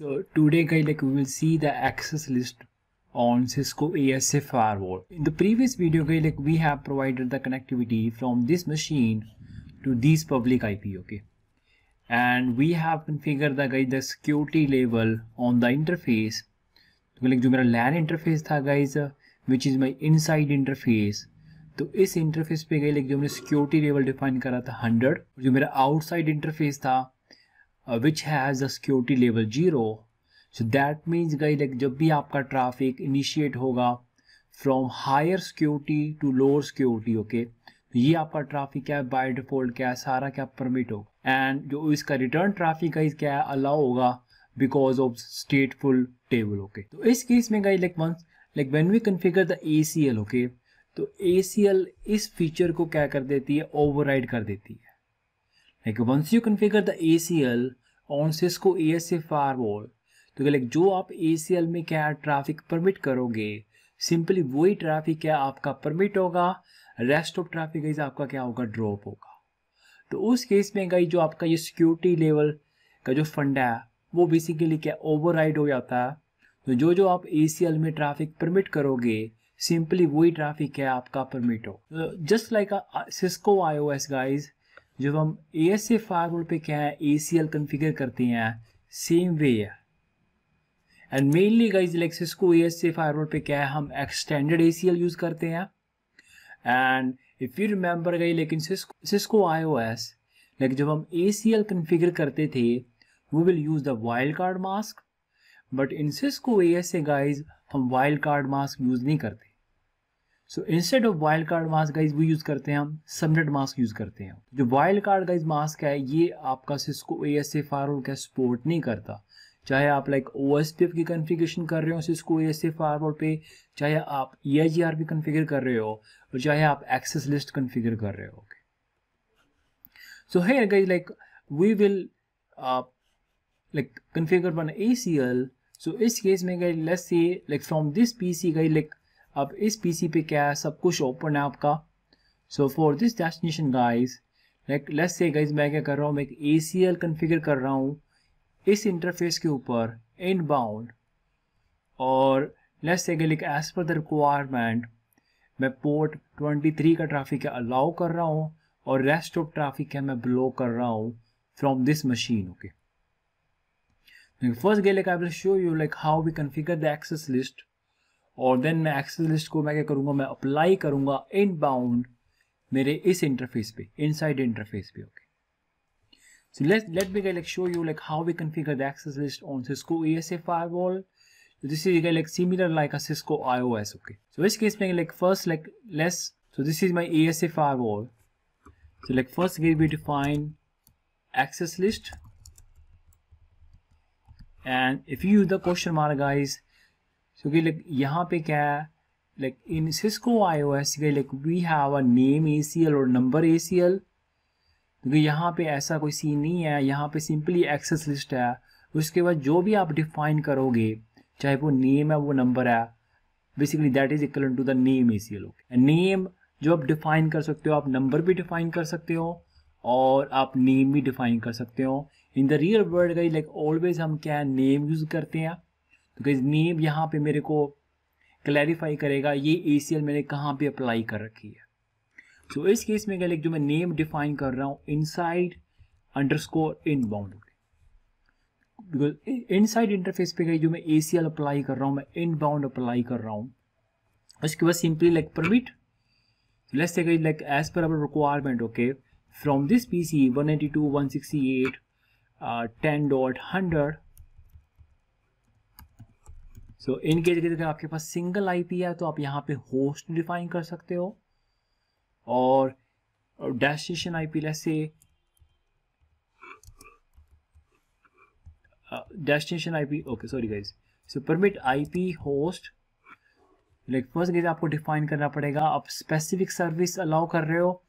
So today guys like we will see the access list on Cisco ASA firewall. In the previous video guys like we have provided the connectivity from this machine to this public IP okay. And we have configured the guys the security level on the interface. तो like my LAN interface tha, guys guys which is my inside interface तो इस interface पे guys like जो मैंने security level define करा था hundred जो मेरा आउटसाइड इंटरफेस था uh, which has a security level zero so that means guys like जब भी आपका ट्रैफिक इनिशिएट होगा from higher security to lower security okay तो ये आपका ट्राफिक क्या है बाय डिफॉल्ट क्या है सारा क्या परमिट होगा एंड जो इसका रिटर्न ट्राफिक गाइज क्या है अलाउ होगा because of stateful table okay तो इस केस में guys like once like when we configure the A okay तो ए इस फीचर को क्या कर देती है ओवरराइड कर देती है like once you configure the ACL on Cisco ASA firewall तो लाइक जो आप ACL में क्या ट्रैफिक परमिट करोगे सिंपली वही ट्रैफिक क्या आपका परमिट होगा रेस्ट ऑफ ट्रैफिक गाइज आपका क्या होगा ड्रॉप होगा तो उस केस में गाइज जो आपका ये सिक्योरिटी लेवल का जो फंड है वो बेसिकली क्या ओवरराइड हो जाता है तो जो जो आप ACL में ट्रैफिक परमिट करोगे सिंपली वही ट्रैफिक है आपका परमिट हो just like Cisco I O S guys जब हम ए एस ए फार्मूल पे क्या है ए सी एल कन्फिगर करते हैं सेम वे है एंड मेनली गाइज लेक्सिस को ए एस ए फार्मूल पे क्या है हम extended A C L use करते हैं and if you remember guys लेकिन Cisco I O S like जब हम ए सी एल कन्फिगर करते थे we will use the wild card mask but in Cisco A S A guys हम wild card mask use नहीं करते so instead of wild card mask guys वो use करते हैं हम सबनेट मास्क यूज़ करते हैं जो वाइल्ड कार्ड गाइज मास्क है ये आपका Cisco A S F R का सपोर्ट नहीं करता चाहे आप like O S P F की कन्फिग्रेशन कर रहे हो Cisco A S F R और पे चाहे आप E I G R P configure कर रहे हो और चाहे आप एक्सेस लिस्ट कन्फिगर कर रहे हो सो है guys like we will like configure one A C L so इस केस में गई guys, let's like from this P C गई लाइक अब इस पीसी पे क्या है सब कुछ ओपन है आपका so for this destination guys like let's say guys मैं क्या कर रहा हूँ मैं एक ए सी एल कन्फिगर कर रहा हूँ इस इंटरफेस के ऊपर इन बाउंड और let's say like as per the requirement मैं पोर्ट 23 का ट्रैफिक है अलाउ कर रहा हूँ और रेस्ट ऑफ ट्रैफिक है मैं ब्लो कर रहा हूँ from this machine okay first guys like I will show you like how we configure the access list और देन मैं एक्सेस लिस्ट को मैं क्या करूँगा मैं अप्लाई करूँगा इन बाउंड मेरे इस इंटरफेस पे इनसाइड इंटरफेस पे okay so let's let me like show you like how we configure the access list on cisco esa firewall so this is like similar like a cisco ios okay so in this case like first like let's so this is my esa firewall so like first we define access list and if you use the question mark guys क्योंकि okay like yahan pe kya hai like in cisco ios okay, like we have a name number A C L क्योंकि यहाँ पे ऐसा कोई scene नहीं है यहाँ पे सिंपली एक्सेस लिस्ट है उसके बाद जो भी आप डिफाइन करोगे चाहे वो नेम है वो नंबर है basically that is equal to the name A C L name जो आप डिफाइन कर सकते हो आप नंबर भी डिफाइन कर सकते हो और आप नेम भी डिफाइन कर सकते हो इन द रियल वर्ल्ड का लाइक ऑलवेज हम क्या नेम यूज़ करते हैं बिकॉज नेम यहाँ पे मेरे को क्लैरिफाई करेगा ये ए मैंने कहाँ पे अप्लाई कर रखी है सो so, इस केस में क्या जो मैं नेम डिफाइन कर रहा हूँ inside underscore inbound because inside interface पे गई जो मैं ए अप्लाई कर रहा हूँ मैं इन बाउंड अप्लाई कर रहा हूँ उसके बाद simply like permit let's say guys like as per our requirement okay from this P C one eighty two one sixty eight ten dot hundred so in case अगर आपके पास सिंगल आईपी है तो आप यहाँ पे होस्ट डिफाइन कर सकते हो और डेस्टिनेशन आईपी पी से destination IP okay sorry guys so permit IP host like first guys आपको डिफाइन करना पड़ेगा आप स्पेसिफिक सर्विस अलाउ कर रहे हो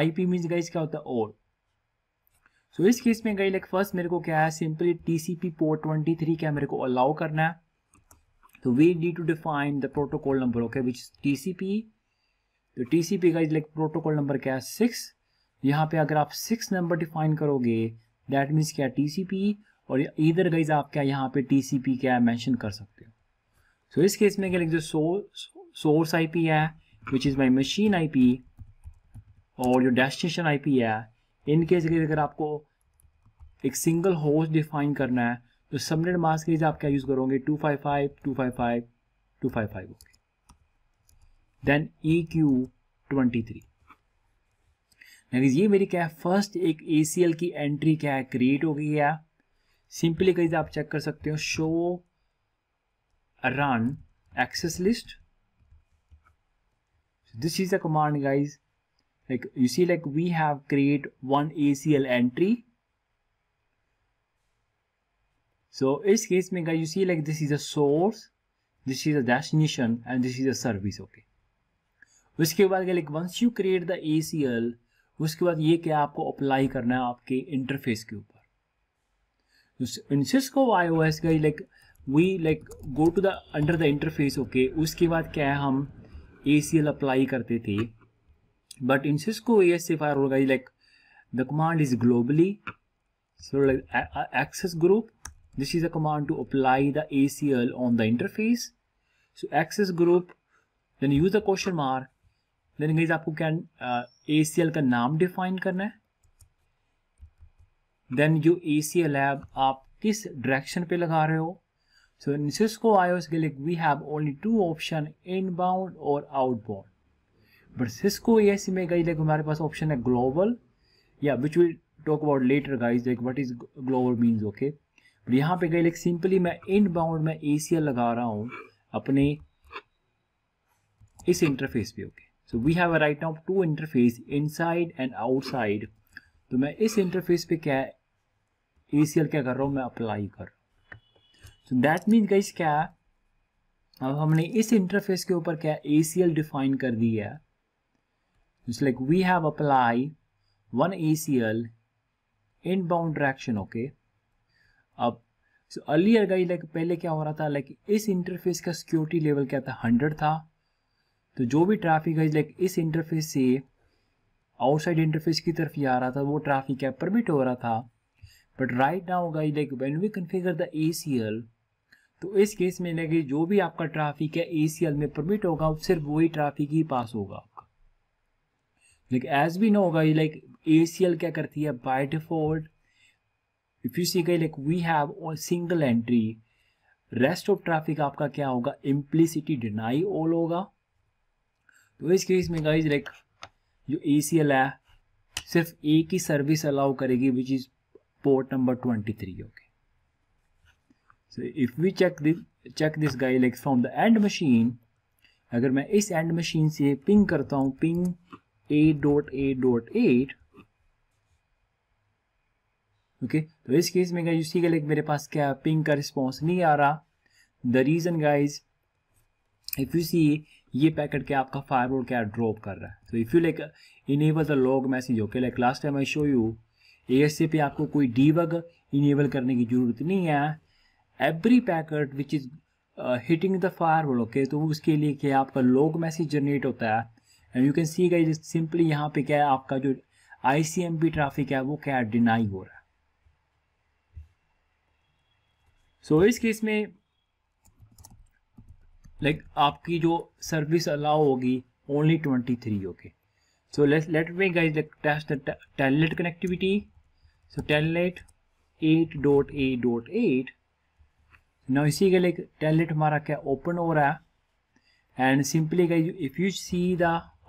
आईपी मींस गाइज क्या होता है और सो so, इस केस में गई लाइक फर्स्ट मेरे को क्या है सिंपली टीसीपी पोर्ट 23 क्या मेरे को अलाउ करना है So we need to define the protocol number, okay, which is TCP. E. तो टी सी पी का इज लाइक प्रोटोकॉल नंबर क्या है सिक्स यहाँ पे अगर आप सिक्स नंबर डिफाइन करोगे दैट मीन्स क्या टी सी पी और इधर गाइज आप क्या यहाँ पे टी सी पी क्या है मैंशन कर सकते हो सो so, इस केस में क्या लिख दो सोर्स आई पी है which is my machine I P और जो डेस्टिनेशन आई पी है इन केस अगर आपको एक सिंगल होस्ट डिफाइन करना है तो सबनेट मास्क के लिए आप क्या यूज़ करोगे two five five two five five two five five okay then E Q twenty three ये मेरी क्या है फर्स्ट एक ए सी एल की एंट्री क्या है क्रिएट हो गई है सिंपली कहीं आप चेक कर सकते हो show run access list uh command guys like you see like we have create one A C L entry So इस केस में guys you see like this is a source, this is a destination and this is a service okay. उसके बाद क्या like once you create the ACL उसके बाद ये क्या आपको अप्लाई करना है आपके इंटरफेस के ऊपर इन सिस्को आईओएस का like we like go to the under the interface okay उसके बाद क्या है हम ए सी एल अप्लाई करते थे बट इन को ए एस एफ आर होगा like the command is globally so like access group This is a command to apply the ACL on the interface. So access group, then use the question mark. Then guys आपको क्या uh, ACL का नाम define करना है then जो A C L है आप किस डायरेक्शन पे लगा रहे हो सो निसिस्को आयोस के लिए we have only two option inbound और outbound but Cisco A C में गई लाइक हमारे पास ऑप्शन है ग्लोबल या which will talk about later guys like what is global means okay और यहाँ पे गई सिंपली मैं इन बाउंड में ए लगा रहा हूँ अपने इस इंटरफेस पे okay so we have right now two interface inside and outside तो मैं इस इंटरफेस पे क्या ए क्या कर रहा हूँ मैं अप्लाई कर सो दैट मीन गई क्या अब हमने इस इंटरफेस के ऊपर क्या ए डिफाइन कर दिया है it's like we have apply one A C L inbound direction okay अब सो अर्लियर गाइज लाइक पहले क्या हो रहा था लाइक इस इंटरफेस का सिक्योरिटी लेवल क्या था हंड्रेड था तो जो भी ट्रैफिक है लाइक इस इंटरफेस से आउटसाइड इंटरफेस की तरफ ही आ रहा था वो ट्रैफिक क्या परमिट हो रहा था but right now guys like when we configure the A तो इस केस में लगे जो भी आपका ट्रैफिक है ए में परमिट तो होगा सिर्फ वही ट्रैफिक ही पास होगा आपका लाइक एज भी ना होगा ये लाइक ए क्या करती है by default if you see guys like we have a single entry rest of traffic आपका क्या होगा इम्प्लिसिटी डिनाई ऑल होगा तो इस केस में गाइज लाइक जो ए सी एल है सिर्फ एक ही सर्विस अलाउ करेगी which is port number twenty three okay so if we check this check this guys like from the end machine अगर मैं इस एंड मशीन से पिंग करता हूँ ping A dot A dot eight okay तो इस case में guys उसी का लाइक मेरे पास क्या पिंग का रिस्पॉन्स नहीं आ रहा the reason guys if you see ये पैकेट क्या आपका फायरवॉल क्या ड्रॉप कर रहा है तो if you like enable the log message okay like last time I show you A पे आपको कोई डीबग इनेबल करने की ज़रूरत नहीं है every packet which is hitting the firewall okay तो उसके लिए क्या आपका लॉग मैसेज जनरेट होता है and you can see guys simply यहाँ पे क्या है आपका जो I C M P traffic है वो क्या डिनाई हो रहा है सो so, इस केस में लाइक like, आपकी जो सर्विस अलाउ होगी only twenty three okay so let let me guys test telnet connectivity so telnet eight dot A dot eight ना इसी का लाइक टेलनेट हमारा क्या ओपन हो रहा है and simply guys if you see the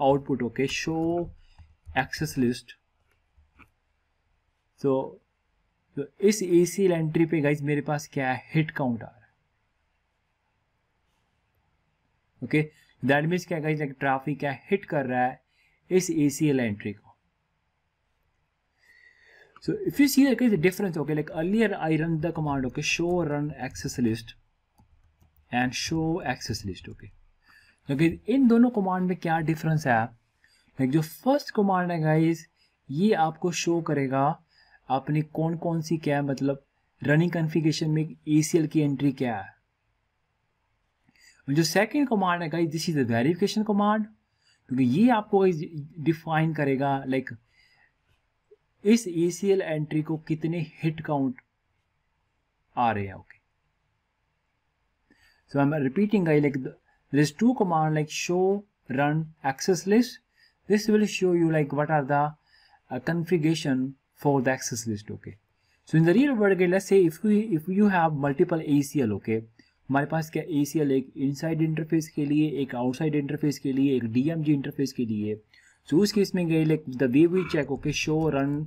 output okay show access list so तो इस ए एंट्री पे गाइज मेरे पास क्या है हिट काउंट आ रहा है ओके दैट मीन्स क्या गाइज लाइक ट्राफिक क्या हिट कर रहा है इस ए एंट्री को so if you see like the difference okay like earlier i run the command okay show run access list and show access list okay लेकिन इन दोनों command में क्या डिफरेंस है लाइक जो फर्स्ट कमांड है guys ये आपको शो करेगा आपने कौन कौन सी क्या है मतलब रनिंग कन्फिगेशन में ए की एंट्री क्या है जो सेकंड कमांड है guys this is the verification command क्योंकि ये आपको डिफाइन करेगा लाइक इस ए एंट्री को कितने हिट काउंट आ रहे हैं okay so I am repeating guys like there is two command like show run access list this will show you like what are the uh, for the access list okay so in the real world again let's say if we if you have multiple ACL okay हमारे पास क्या A C L एक inside interface के लिए एक outside interface के लिए एक डी एम जी इंटरफेस के लिए सो so, उस केस में guys like the way we check okay show run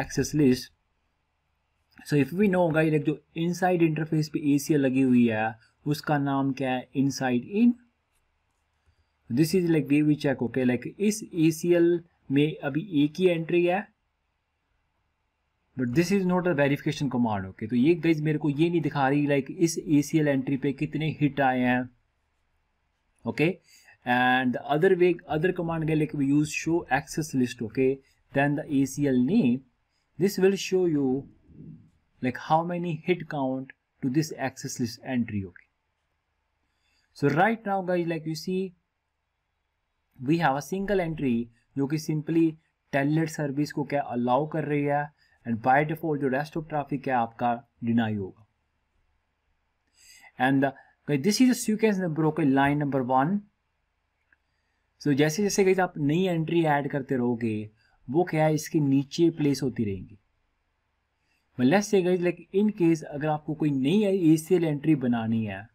access list so if we know guys like जो इनसाइड इंटरफेस पे ए सी एल लगी हुई है उसका नाम क्या है inside in this is like way we check okay like इस ए सी एल में अभी एक ही एंट्री है but this is not a verification command okay तो ये गाइज मेरे को ये नहीं दिखा रही लाइक like, इस ए एंट्री पे कितने हिट आए हैं okay and other way other command guys like we use show access list okay then the A C L name this will show you like how many hit count to this access list entry okay so right now guys like you see we have a single entry जो कि simply टेलेट service को क्या allow कर रही है and by default जो rest of traffic है आपका डिनाई होगा and this is sequence number okay line number one so जैसे जैसे कहीं आप नई एंट्री ऐड करते रहोगे वो क्या है इसके नीचे प्लेस होती रहेंगी let's say guys like in case अगर आपको कोई नई ए एल एंट्री बनानी है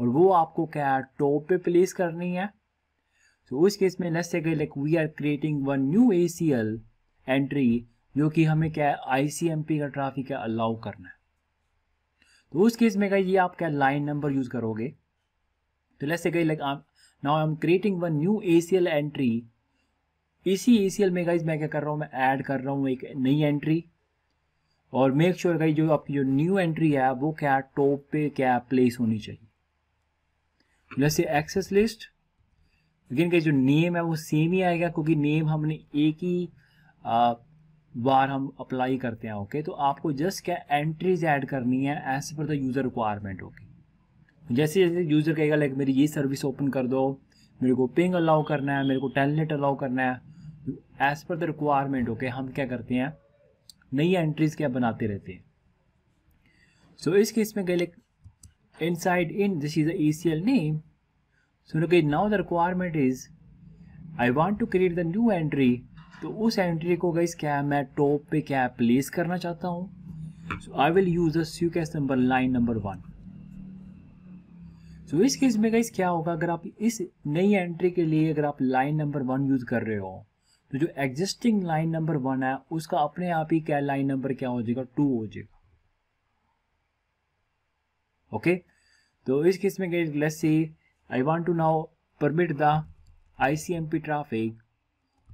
और वो आपको क्या है टॉप पे प्लेस करनी है तो so, उस केस में लेस से guys like we are creating one new A C L entry जो कि हमें क्या है आईसीएमपी का ट्रैफिक है अलाउ करना है तो उस केस में कहीं ये आप क्या लाइन नंबर यूज करोगे तो लैसे कही कहीं like now I am creating one new A entry इसी एसीएल में गाइज मैं क्या कर रहा हूँ मैं ऐड कर रहा हूँ एक नई एंट्री और मेक श्योर गाइज जो आपकी जो न्यू एंट्री है वो क्या टॉप पे क्या प्लेस होनी चाहिए जैसे एक्सेस लिस्ट लेकिन जो नेम है वो सेम ही आएगा क्योंकि नेम हमने एक ही आ, बार हम अप्लाई करते हैं ओके तो आपको जस्ट क्या एंट्रीज ऐड करनी है as per the user requirement होगी जैसे जैसे यूज़र कहेगा लाइक मेरी ये सर्विस ओपन कर दो मेरे को पिंग अलाउ करना है मेरे को टेलनेट अलाउ करना है as per the requirement okay हम क्या करते हैं नई एंट्रीज़ क्या बनाते रहते हैं सो so, इस केस में guys inside in this is A C L name so now the requirement is I want to create the new entry तो उस एंट्री को गई क्या मैं टॉप पे क्या प्लेस करना चाहता हूँ so I will use the number line number one so इस केस में गाइस क्या होगा अगर आप इस नई एंट्री के लिए अगर आप लाइन नंबर वन यूज कर रहे हो तो जो एग्जिस्टिंग लाइन नंबर वन है उसका अपने आप ही क्या लाइन नंबर क्या हो जाएगा टू हो जाएगा ओके तो इस केस में let's see I want to now permit the ICMP traffic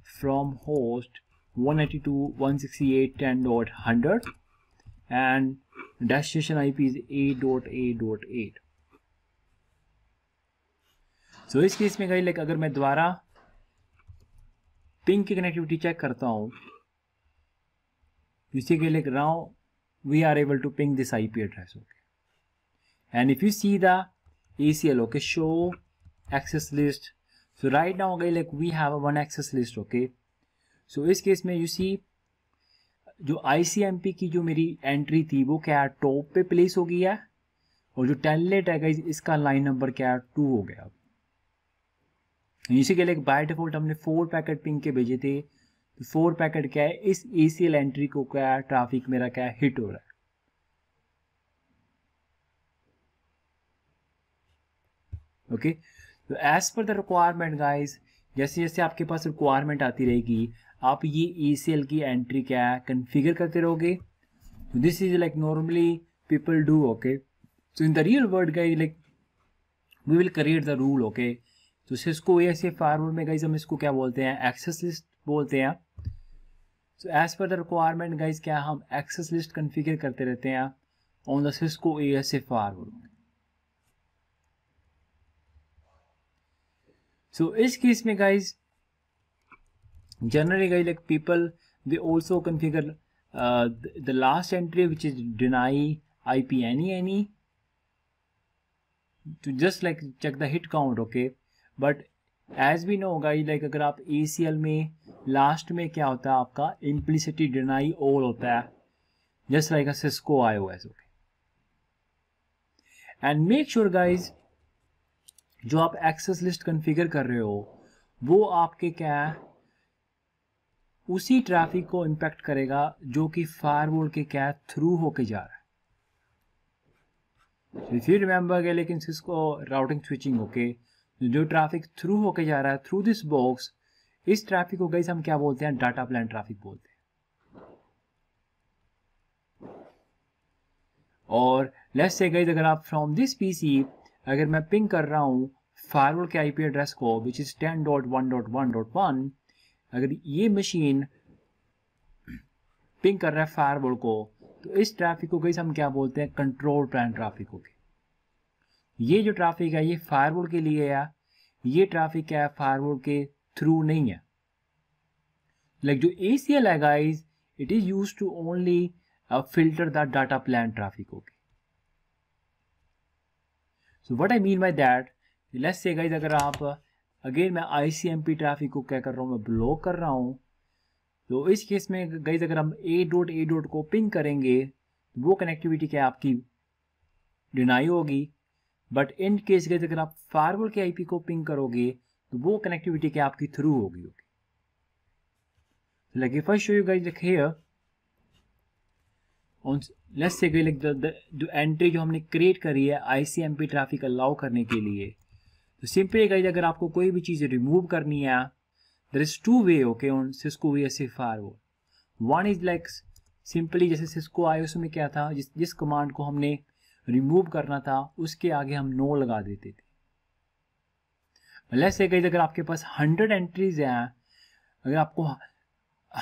from host 192.168.10.100 and destination IP is 8.8.8. .8. .8. तो इस केस में कहीं लाइक अगर मैं दोबारा पिंक की कनेक्टिविटी चेक करता हूँ इसी के लिए राउ we are able to ping this IP address okay and if you see the ACL okay show access list So right now guys like we have a one access list okay. So इस case में you see जो ICMP की जो मेरी entry थी वो क्या top पे प्लेस हो गई है और जो टेनलेट है गाइज इसका लाइन नंबर क्या है टू हो गया इसी के लिए बाय डिफॉल्ट हमने फोर पैकेट पिंक के भेजे थे तो फोर पैकेट क्या है इस एसीएल एंट्री को क्या है ट्राफिक मेरा क्या है हिट हो रहा है ओके okay? तो as per the requirement guys जैसे जैसे आपके पास रिक्वायरमेंट आती रहेगी आप ये ई सी एल की एंट्री क्या है कन्फिगर करते रहोगे this is like normally people do okay so in the real world guys like we will create the rule okay तो इसको ऐसे फार्मूल में गाइज हम इसको क्या बोलते हैं एक्सेस लिस्ट बोलते हैं so as per the requirement guys क्या हम एक्सेस लिस्ट कन्फिगर करते रहते हैं on the Cisco A S A firewall so इस केस में guys generally guys like people they also configure the last entry which is deny I P any any to just like check the hit count okay but as we know guys like अगर आप ए C L में last में क्या होता है आपका इम्प्लिसिटी deny all होता है जस्ट लाइक अस्को आयो as okay and make sure guys जो आप एक्सेस लिस्ट कन्फिगर कर रहे हो वो आपके क्या है उसी ट्रैफिक को इंपैक्ट करेगा जो कि फायरवॉल के क्या थ्रू होके जा रहा है फिर रिमेंबर गए लेकिन सिस्को राउटिंग स्विचिंग होके जो ट्रैफिक थ्रू होके जा रहा है थ्रू दिस बॉक्स इस ट्रैफिक को गई हम क्या बोलते हैं डाटा प्लान ट्रैफिक बोलते हैं और लेट्स से गई अगर आप फ्रॉम दिस पीसी अगर मैं पिंग कर रहा हूँ फायरवॉल के आईपी एड्रेस को which is ten dot one dot one dot one अगर ये मशीन पिंग कर रहा है फायरवॉल को तो इस ट्रैफिक को गई हम क्या बोलते हैं कंट्रोल प्लान ट्रैफिक को ये जो ट्रैफिक है ये फायरवॉल के लिए है ये ट्रैफिक क्या है फायरवॉल के थ्रू नहीं है लाइक जो ए सी एल है guys it is use to only filter the data plan traffic okay so what I mean by that let's say guys अगर आप अगेन मैं I C M P traffic को क्या कर रहा हूँ मैं ब्लॉक कर रहा हूँ तो इस केस में गाइज अगर हम ए डॉट ए डॉट को पिंग करेंगे तो वो कनेक्टिविटी क्या आपकी डिनाई होगी बट इन केस गाइज अगर आप फायरवॉल के आईपी को पिंग करोगे तो वो कनेक्टिविटी क्या आपकी थ्रू होगी होगी like first show you guys like here on let's say like the जो एंट्री जो हमने क्रिएट करी है आईसीएमपी ट्रैफिक अलाउ करने के लिए तो सिंपली गाइज अगर आपको कोई भी चीज़ रिमूव करनी है there is two way okay on Cisco V S fire one is like simply जैसे सिस्को आई उसमें क्या था जिस जिस कमांड को हमने रिमूव करना था उसके आगे हम नो लगा देते थे लेट्स से गाइज अगर आपके पास हंड्रेड एंट्रीज हैं अगर आपको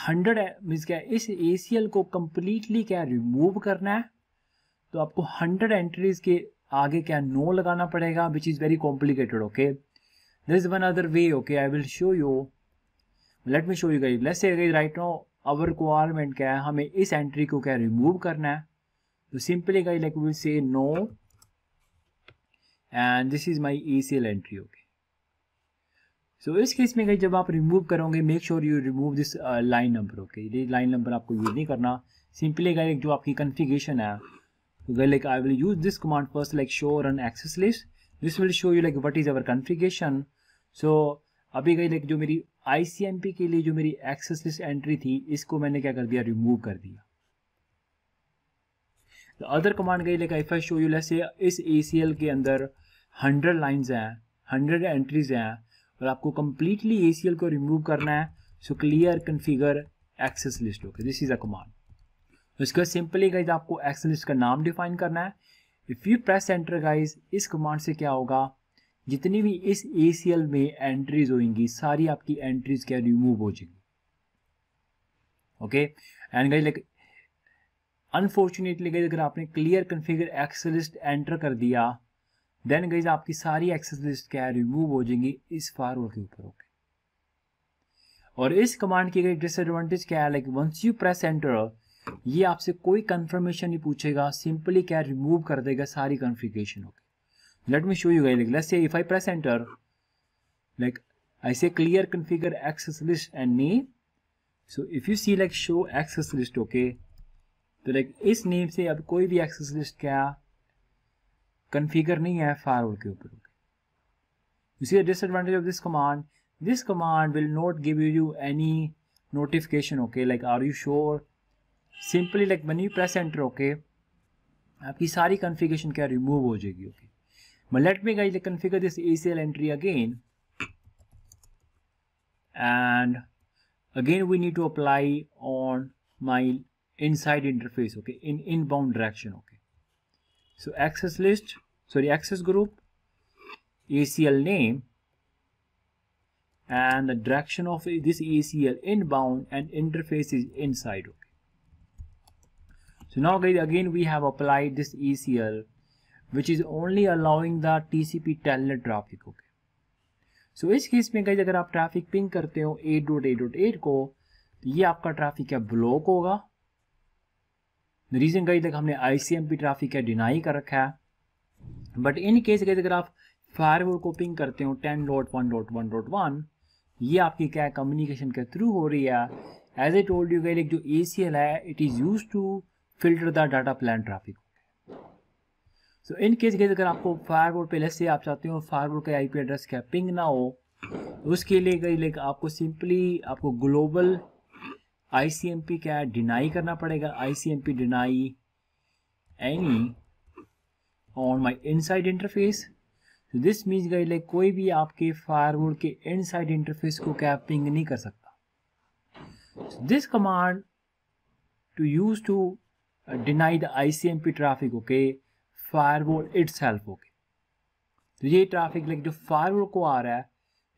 हंड्रेड मीन्स क्या इस ए को कम्प्लीटली क्या रिमूव करना है तो आपको हंड्रेड एंट्रीज के आगे क्या नो लगाना पड़ेगा which is very complicated okay this is one other way okay I will show you let me show you guys let's say guys right now our requirement क्या है हमें इस एंट्री को क्या रिमूव करना है तो simply guys like we'll say no and this is my A C L entry okay so इस केस में गई जब आप रिमूव करोगे make sure you remove this line number okay ये लाइन नंबर आपको यूज़ नहीं करना सिंपली गए जो आपकी कन्फिगेशन है तो guys like I will use this command first like show run access list this will show you like what is our configuration so अभी गई लाइक जो मेरी आई के लिए जो मेरी एक्सेस लिस्ट एंट्री थी इसको मैंने क्या कर दिया रिमूव कर दिया the other command guys like I show you let's is A के अंदर हंड्रेड लाइन्स हैं हंड्रेड एंट्रीज हैं और आपको कम्प्लीटली ए को रिमूव करना है so clear configure access list okay this is a command उसके बाद सिंपली गाइज आपको एक्सेस लिस्ट का नाम डिफाइन करना है if you press enter guys इस कमांड से क्या होगा जितनी भी इस ए में एंट्रीज होंगी सारी आपकी एंट्रीज क्या रिमूव हो जाएंगी okay and guys like unfortunately guys अगर आपने क्लियर कन्फिगर एक्सेलिस्ट एंटर कर दिया देन गईज आपकी सारी एक्सेस लिस्ट क्या है रिमूव हो जाएंगी इस फारवर्ड के ऊपर ओके और इस कमांड की डिसएडवांटेज क्या है like once you press enter ये आपसे कोई कंफर्मेशन नहीं पूछेगा सिंपली क्या रिमूव कर देगा सारी configuration okay let me show you guys let's say if I press enter like I say clear configure access list and name so if you see like show access list okay तो like इस name से अब कोई भी access list क्या configure नहीं है firewall के ऊपर you disadvantage of this command this command will not give you any notification okay like are you sure simply like money press enter okay आपकी सारी कन्फिगेशन क्या रिमूव हो जाएगी okay but let me guys configure this L entry again and again we need to apply on inside interface okay in inbound direction okay so access list sorry access group ACL name and the direction of this ACL inbound and interface is inside okay so now guys again we have applied this ACL which is only allowing the TCP telnet traffic okay so so, इस case में guys अगर आप traffic ping करते हो 8.8.8 को तो ये आपका ट्रैफिक क्या ब्लॉक होगा रीजन गाइज तक हमने आईसीएमपी ट्रैफिक क्या डिनाई कर रखा है बट इन केस के अगर आप फायरवॉल कोपिंग करते हो ten dot one dot one dot one ये आपकी क्या है कम्युनिकेशन के थ्रू हो रही है as I told you go जो ए सी एल है it is use to filter the data plan traffic so in case के अगर आपको फायरवॉल पे लेस से आप चाहते हो फायरवॉल का आईपी एड्रेस क्या पिंग ना हो उसके लिए लाइक आपको सिंपली आपको ग्लोबल आईसीएमपी क्या है डिनाई करना पड़ेगा ICMP deny any on my inside interface तो दिस मीन्स गई लाइक कोई भी आपके फायरवुड के इनसाइड इंटरफेस को क्या पिंग नहीं कर सकता this command to use to deny the ICMP traffic okay firewall it's help okay तो ये ट्रैफिक लाइक जो फायरवुड को आ रहा है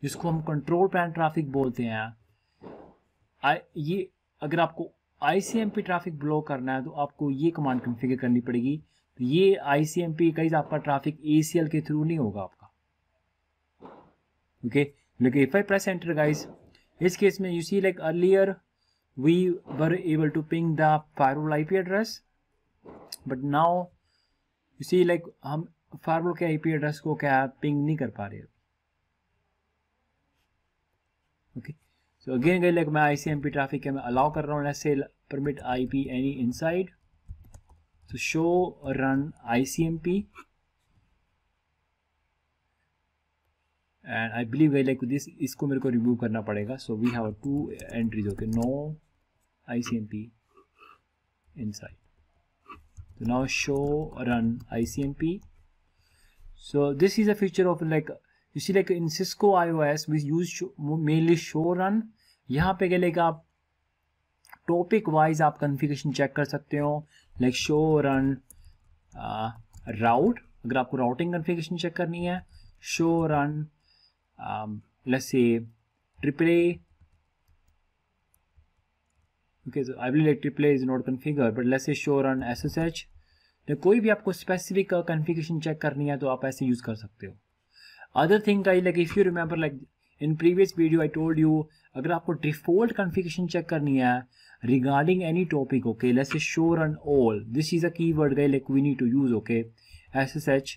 जिसको हम कंट्रोल प्लान ट्रैफिक बोलते हैं ये अगर आपको आईसीएमपी ट्रैफिक ब्लॉक करना है तो आपको ये कमांड कॉन्फ़िगर करनी पड़ेगी तो ये आई सी एम पी कई आपका ट्राफिक ए सी एल के थ्रू नहीं होगा आपका ओके लेकिन if I press enter guys इस केस में you see like earlier we were able to ping the firewall I P address but now you see like हम firewall के I P address को क्या पिंग नहीं कर पा रहे okay so again guys like मैं I C M P traffic के मैं अलाउ कर रहा हूँ let's say permit I P any inside So तो show run ICMP and I believe है लाइक दिस इसको मेरे को रिव्यू करना पड़ेगा so we have two entries okay no I C M P inside तो now show run I C M P so this is a feature of like you see like use mainly show run यहाँ पे guys like आप topic wise आप configuration check कर सकते हो like show run राउट अगर आपको राउटिंग कन्फिग्रेशन चेक करनी है show run let's say triple A I so i believe like triple is not configured but let's say show run तो कोई भी आपको स्पेसिफिक कॉन्फ़िगरेशन चेक करनी है तो आप ऐसे यूज़ कर सकते हो other thing I like if you remember like in previous video I told you अगर आपको डिफॉल्ट कॉन्फ़िगरेशन चेक करनी है regarding any topic okay let's show and all this is a keyword guys like we need to use okay S S H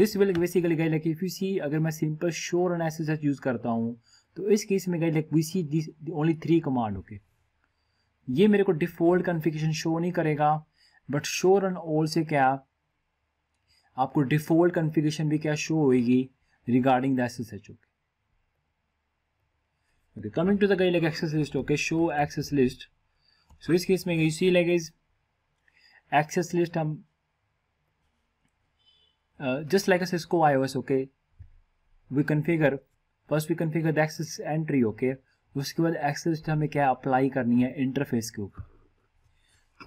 this will basically guys like if you see अगर मैं simple show and S S H use करता हूँ तो इस case में गई like we see this only three command okay ये मेरे को डिफॉल्ट कॉन्फ़िगरेशन शो नहीं करेगा बट श्योर एंड ऑल से क्या आपको डिफॉल्ट कॉन्फ़िगरेशन भी क्या शो होगी regarding the S S H okay Okay, coming to the guy like access list, okay, show access list. So this case you see like is access list um uh, just like a Cisco iOS, okay, we configure first we configure the access entry, okay. उसके बाद access list हमें क्या apply करनी है interface के ऊपर.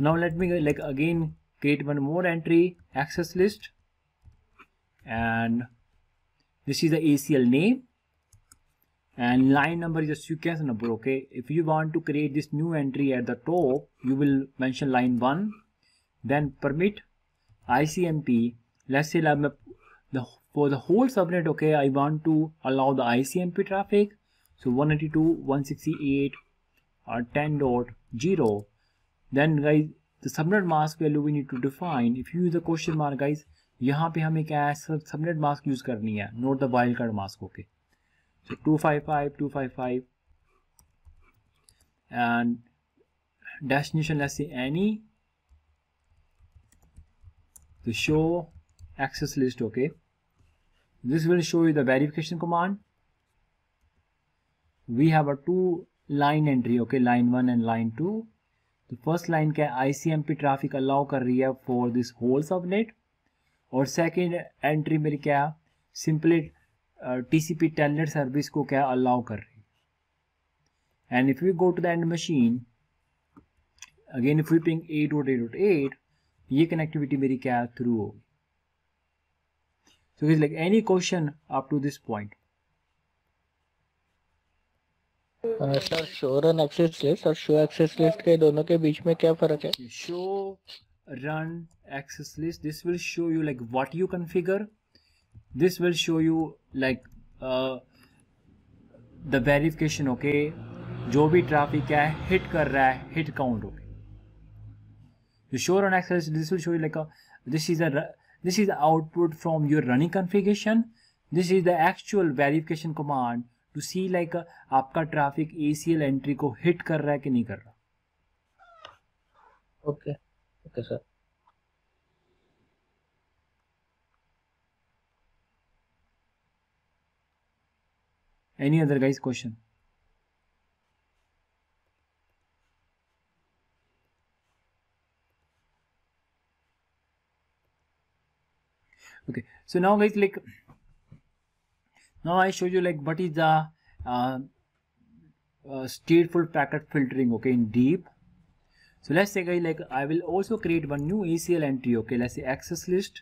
Now let me like again create one more entry access list and this is the ACL name and line number is a sequence number okay if you want to create this new entry at the top you will mention line 1 then permit ICMP let's say I'm the for the whole subnet okay I want to allow the ICMP traffic so 192.168.10.0 uh, then guys the subnet mask value we need to define if you use the question mark guys यहाँ पे हमें क्या subnet mask use use करनी है note the wild okay. So 255, 255 and destination let's say any to show access list okay this will show you the verification command we have a two line entry okay line 1 and line 2 the first line क्या ICMP traffic allow कर रही है for this whole subnet or second entry मेरी क्या simply T C P telnet service को क्या allow कर रही है and if you go to the end machine again if you ping eight dot eight dot eight ये connectivity मेरी क्या थ्रू होगी so he's like any question up to this point sir show run access list और show access list के दोनों के बीच में क्या फर्क है show run access list this will show you like what you configure this will show you like the verification okay जो भी ट्राफिक है हिट कर रहा है hit count okay show on access this will show you like this is this is output from your running configuration this is the actual verification command to see like आपका traffic A C L entry को hit कर रहा है कि नहीं कर रहा okay okay sir Any other guys question? Okay, so now guys like now I show you like what is the uh, uh, stateful packet filtering okay in deep so let's say guys like I will also create one new ACL entry okay let's say access list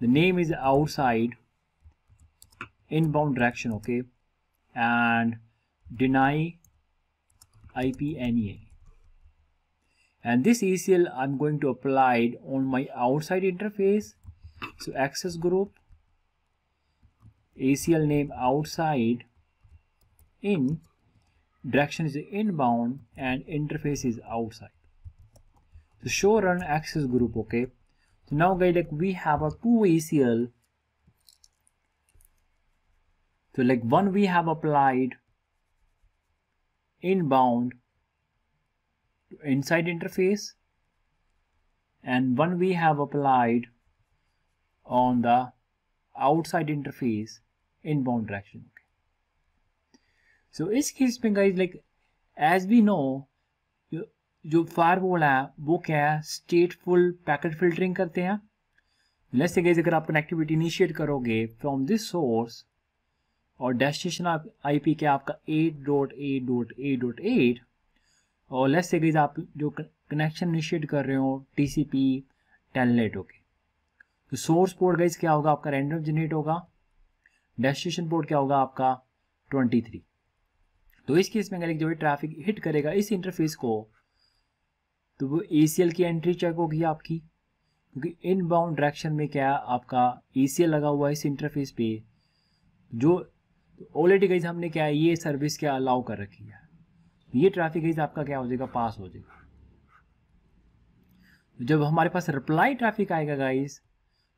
the name is outside inbound direction okay and deny NEA, and this ACL I'm going to apply it on my outside interface so access group ACL name outside in direction is inbound and interface is outside so show run access group okay so now guys like we have a two ACL so like one we have applied inbound to inside interface and one we have applied on the outside interface inbound direction so so, इस case में guys like as we know जो जो firewall है वो क्या है स्टेटफुल packet filtering करते हैं लेट्स से गाइज अगर आप कनेक्टिविटी इनिशिएट करोगे फ्रॉम दिस सोर्स और डेस्टिनेशन आप आई पी क्या आपका eight dot eight dot eight dot eight और लेस से गई आप जो कनेक्शन इनिशिएट कर रहे हो T C P telnet okay तो सोर्स पोर्ट गई क्या होगा आपका रैंडम जनरेट होगा डेस्टिनेशन पोर्ट क्या होगा आपका ट्वेंटी थ्री तो इस केस में गैलिक जब ट्रैफिक हिट करेगा इस इंटरफेस को तो वो ए की एंट्री चेक होगी आपकी क्योंकि इन बाउंड डायरेक्शन में क्या आपका ए लगा हुआ है इस इंटरफेस पे जो तो ऑलरेडी गईज हमने क्या है ये सर्विस क्या अलाउ कर रखी है ये ट्रैफिक गईज आपका क्या हो जाएगा पास हो जाएगा जब हमारे पास रिप्लाई ट्रैफिक आएगा गाइज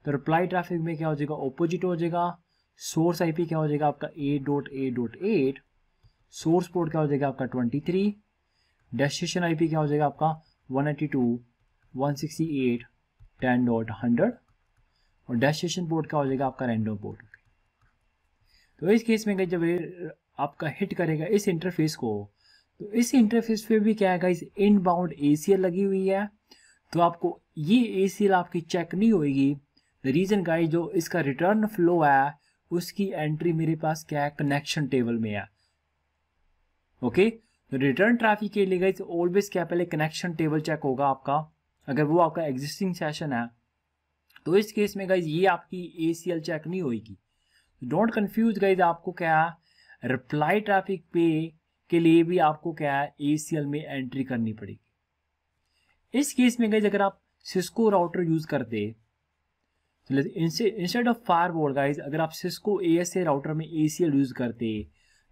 तो रिप्लाई ट्रैफिक में क्या हो जाएगा ऑपोजिट हो जाएगा सोर्स आईपी क्या हो जाएगा आपका A dot A dot eight source port क्या हो जाएगा आपका ट्वेंटी थ्री डेस्टिनेशन आईपी क्या हो जाएगा आपका one eighty two one sixty eight ten dot hundred और डेस्टिनेशन पोर्ट क्या हो जाएगा आपका रेंडो पोर्ट तो इस केस में जब आपका हिट करेगा इस इंटरफेस को तो इस इंटरफेस पे भी क्या है इस इनबाउंड ए लगी हुई है तो आपको ये ए आपकी चेक नहीं होगी द रीज़न गाइज जो इसका रिटर्न फ्लो है उसकी एंट्री मेरे पास क्या है कनेक्शन टेबल में है ओके तो रिटर्न ट्रैफिक के लिए गाइज ऑलवेज क्या पहले कनेक्शन टेबल चेक होगा आपका अगर वो आपका एग्जिस्टिंग सेशन है तो इस केस में गाइज ये आपकी ए चेक नहीं होगी डोंट कन्फ्यूज गई आपको क्या रिप्लाई ट्रैफिक पे के लिए भी आपको क्या है ए में एंट्री करनी पड़ेगी इस केस में गई अगर आप सिस्को राउटर यूज करते इंस्टेड ऑफ फायर बोर्ड गाइज अगर आप सिस्को ए राउटर में ए यूज करते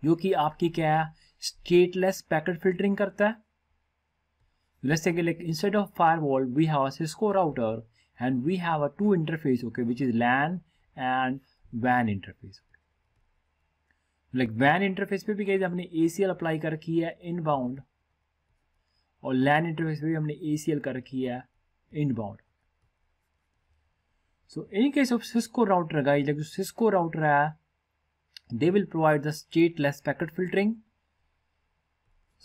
जो कि आपकी क्या है स्टेटलेस पैकेट फिल्टरिंग करता है instead of firewall we have firewall we have a cisco router and we have a two interface okay which van interface like when interface पे भी गई हमने ए अप्लाई कर रखी है इनबाउंड और लैन इंटरफेस पे भी हमने ए कर रखी है inbound so in case of Cisco router guys जो सिस्को राउटर है they will provide the stateless packet filtering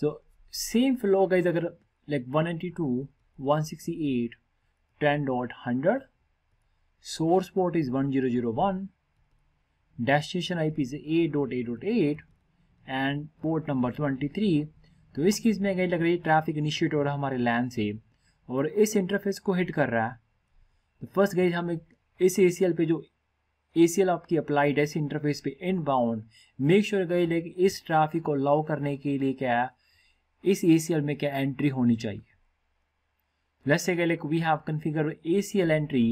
so same flow guys अगर like one ninety two one sixty eight ten dot hundred source port is one zero zero one destination I P say A dot A dot eight and port number twenty three तो इस case में कहीं लग रही है traffic initiate हो रहा है हमारे लैंड से और इस इंटरफेस को हिट कर रहा है तो फर्स्ट गई हम एक इस ए पे जो ए आपकी अप्लाइड है इस इंटरफेस पे इन बाउंड मेक श्योर गई लेकिन इस ट्रैफिक को अलाउ करने के लिए क्या है इस ए में क्या एंट्री होनी चाहिए लेट्स से गए like we have configure a entry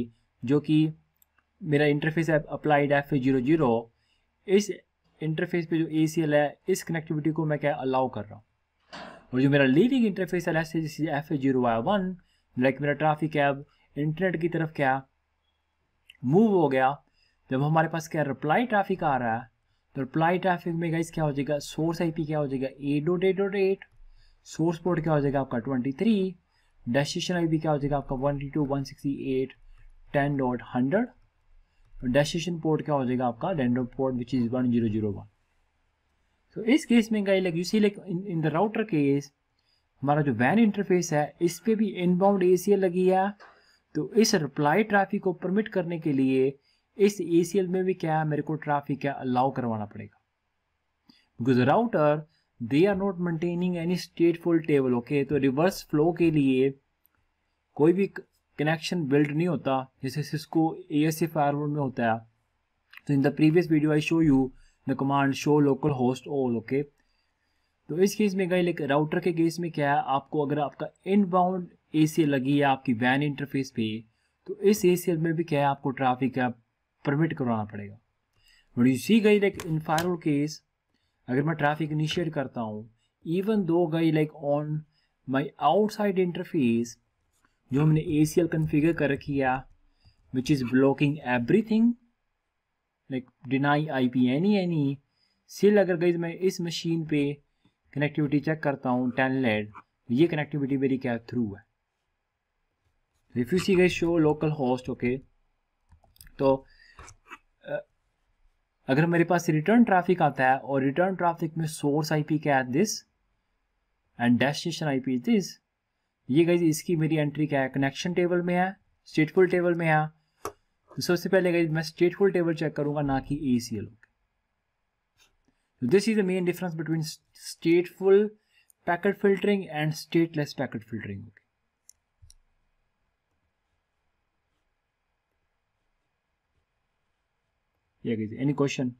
जो कि मेरा इंटरफेस है अप्लाइड एफ जीरो जीरो इस इंटरफेस पे जो ए है इस कनेक्टिविटी को मैं क्या अलाउ कर रहा हूँ और जो मेरा लीडिंग इंटरफेस है जैसे F zero Y one like मेरा ट्राफिक है इंटरनेट की तरफ क्या मूव हो गया जब हमारे पास क्या रिप्लाई ट्राफिक आ रहा है तो रिप्लाई ट्राफिक में गाइस क्या हो जाएगा सोर्स आईपी क्या हो जाएगा A dot A dot eight source port क्या हो जाएगा आपका ट्वेंटी थ्री डेस्टिनेशन आईपी क्या हो जाएगा आपका one ninety two one sixty eight ten dot hundred तो डेस्टिनेशन पोर्ट क्या हो जाएगा आपका डेंड्रो port which is one zero zero one तो इस केस में गई like you see like in the router case हमारा जो वैन इंटरफेस है इस पर भी इनबाउंड ए लगी है तो इस रिप्लाई ट्रैफिक को परमिट करने के लिए इस ए में भी क्या है मेरे को ट्रैफिक क्या अलाउ करवाना पड़ेगा because router they are not maintaining any stateful table okay तो रिवर्स फ्लो के लिए कोई भी कनेक्शन बिल्ड नहीं होता जैसे सिस्को ए एस ए में होता है तो in the previous video I show you the command show local host all okay तो इस केस में गए लेकिन राउटर के केस में क्या है आपको अगर आपका इनबाउंड ए लगी है आपकी वैन इंटरफेस पे तो इस ए में भी क्या है आपको ट्रैफिक का परमिट करवाना पड़ेगा बट यू सी गई लाइक इन फायरवुड केस अगर मैं ट्रैफिक इनिशिएट करता हूँ even though guys like on my outside interface जो हमने ए सी एल कन्फिगर कर रखी है which is blocking everything like deny I P any any सेल अगर गई मैं इस मशीन पे कनेक्टिविटी चेक करता हूँ टेन लेड ये कनेक्टिविटी मेरी क्या थ्रू है इफ़ यू सी गई शो लोकल होस्ट ओके तो अगर मेरे पास रिटर्न ट्रैफिक आता है और रिटर्न ट्रैफिक में सोर्स आईपी क्या है this and destination IP is this ये जी इसकी मेरी एंट्री क्या है कनेक्शन टेबल में है स्टेटफुल टेबल में है तो सबसे पहले गई मैं स्टेटफुल टेबल चेक करूंगा ना कि A C L this is the main difference between stateful packet filtering and stateless packet filtering okay Yeah,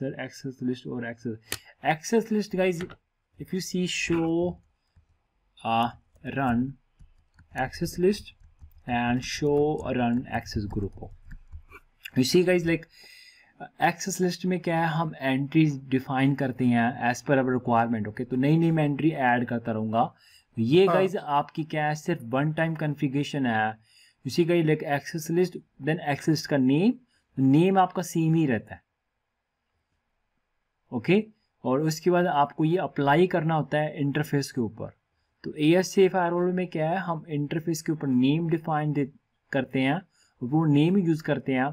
sir access list or access access list guys if you see show uh, run access list and show run access group you see guys like access list में क्या है हम entries define करते हैं as per our requirement okay तो नई नई मैं एंट्री ऐड करता रहूंगा ये गाइज हाँ. आपकी क्या है सिर्फ वन टाइम कन्फिगेशन है इसी guys like access list then access का नेम नेम आपका सेम ही रहता है ओके और उसके बाद आपको ये अप्लाई करना होता है इंटरफेस के ऊपर तो A S C F R में क्या है हम इंटरफेस के ऊपर नेम डिफाइन करते हैं वो नेम यूज़ करते हैं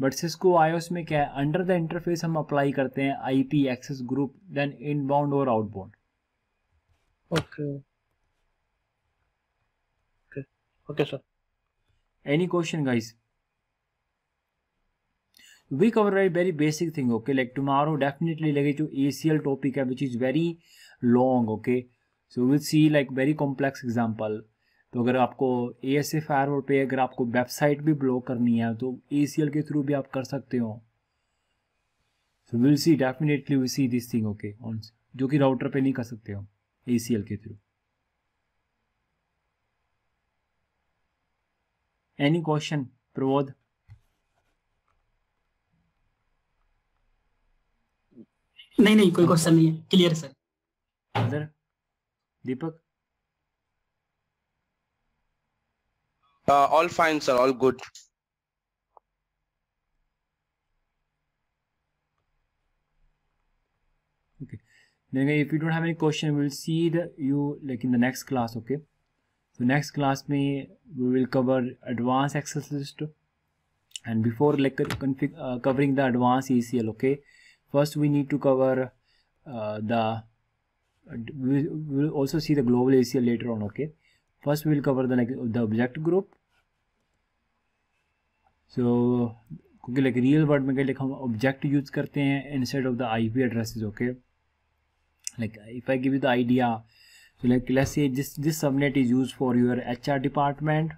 बट सिस्को आयोस में क्या है अंडर द इंटरफेस हम अप्लाई करते हैं I P access group then inbound और outbound okay okay sir any question guys we cover very very basic thing okay like tomorrow definitely लगे जो ए सी एल टॉपिक है which is very long okay so will see like very complex example तो अगर आपको ए S ए fire पे अगर आपको website भी ब्लॉक करनी है तो ए सी एल के थ्रू भी आप कर सकते हो so will see definitely will see this thing okay on जो कि राउटर पे नहीं कर सकते हो ए सी एल के थ्रू एनी क्वेश्चन प्रबोध नहीं नहीं कोई क्वेश्चन नहीं है clear sir other Deepak all fine sir all good okay if you don't have any question we'll see the you like in the next class okay so next class me we will cover advanced access list. and before like config, uh, covering the advanced ECL okay first we need to cover uh, the we will also see the global ACL later on okay first we will cover the the object group so क्योंकि like real world में like हम object use करते हैं instead of the IP addresses okay like if I give you the idea so like let's say this this subnet is used for your hr department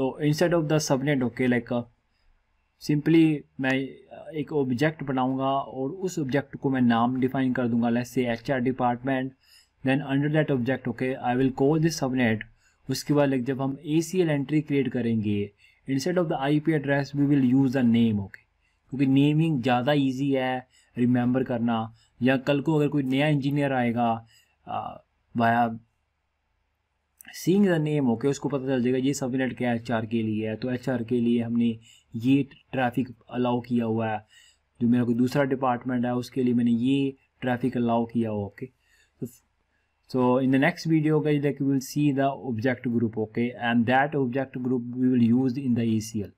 so instead of the subnet okay like uh, simply मैं एक object बनाऊंगा और उस object को मैं नाम define कर दूंगा let's say H R department then under that object okay I will call this subnet उसके बाद जब हम A C L entry create करेंगे instead of the I P address we will use the name okay क्योंकि naming ज़्यादा easy है remember करना या कल को अगर कोई नया इंजीनियर आएगा via seeing the name okay उसको पता चल जाएगा ये सबनेट क्या एच आर के लिए है तो एच आर के लिए हमने ये ट्रैफिक अलाउ किया हुआ है जो मेरा कोई दूसरा डिपार्टमेंट है उसके लिए मैंने ये ट्रैफिक अलाउ किया हुआ okay so in the next video का like will see the object group okay and that object group we will use in the L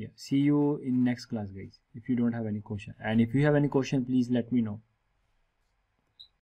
Yeah see you in next class guys if you don't have any question and if you have any question please let me know